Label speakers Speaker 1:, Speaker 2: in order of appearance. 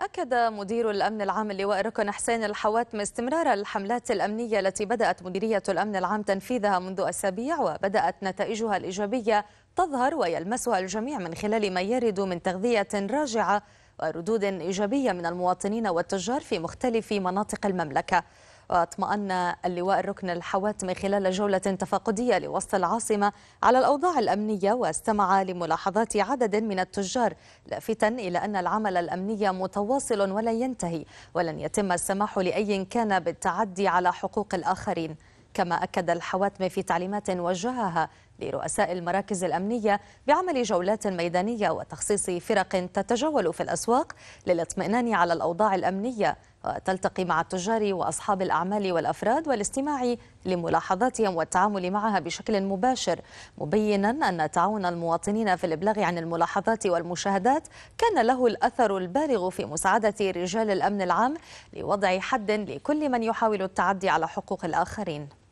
Speaker 1: أكد مدير الأمن العام اللواء ركن حسين الحواتم استمرار الحملات الأمنية التي بدأت مديرية الأمن العام تنفيذها منذ أسابيع وبدأت نتائجها الإيجابية تظهر ويلمسها الجميع من خلال ما يرد من تغذية راجعة وردود إيجابية من المواطنين والتجار في مختلف مناطق المملكة واطمأن اللواء الركن الحواتمي خلال جولة تفاقدية لوسط العاصمة على الأوضاع الأمنية واستمع لملاحظات عدد من التجار لافتا إلى أن العمل الأمني متواصل ولا ينتهي ولن يتم السماح لأي كان بالتعدي على حقوق الآخرين كما أكد الحواتمي في تعليمات وجهها لرؤساء المراكز الأمنية بعمل جولات ميدانية وتخصيص فرق تتجول في الأسواق للاطمئنان على الأوضاع الأمنية وتلتقي مع التجار وأصحاب الأعمال والأفراد والاستماع لملاحظاتهم والتعامل معها بشكل مباشر مبينا أن تعاون المواطنين في الإبلاغ عن الملاحظات والمشاهدات كان له الأثر البالغ في مساعدة رجال الأمن العام لوضع حد لكل من يحاول التعدي على حقوق الآخرين